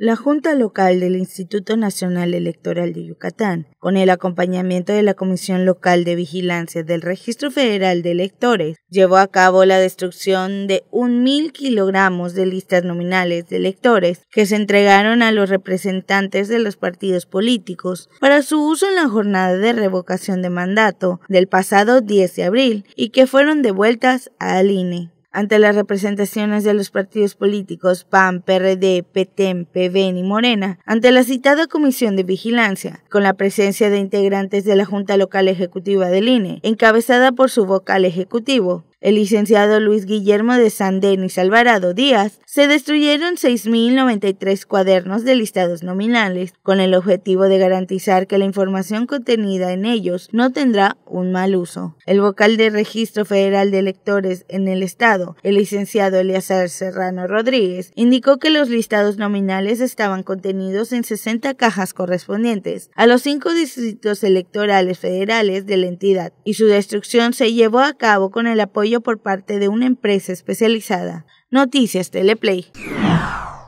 la Junta Local del Instituto Nacional Electoral de Yucatán, con el acompañamiento de la Comisión Local de Vigilancia del Registro Federal de Electores, llevó a cabo la destrucción de 1.000 kilogramos de listas nominales de electores que se entregaron a los representantes de los partidos políticos para su uso en la jornada de revocación de mandato del pasado 10 de abril y que fueron devueltas al INE ante las representaciones de los partidos políticos PAN, PRD, PTEM, PBN y Morena, ante la citada Comisión de Vigilancia, con la presencia de integrantes de la Junta Local Ejecutiva del INE, encabezada por su vocal ejecutivo, el licenciado Luis Guillermo de Denis Alvarado Díaz se destruyeron 6.093 cuadernos de listados nominales, con el objetivo de garantizar que la información contenida en ellos no tendrá un mal uso. El vocal de Registro Federal de Electores en el Estado, el licenciado Eleazar Serrano Rodríguez, indicó que los listados nominales estaban contenidos en 60 cajas correspondientes a los cinco distritos electorales federales de la entidad y su destrucción se llevó a cabo con el apoyo por parte de una empresa especializada. Noticias Teleplay.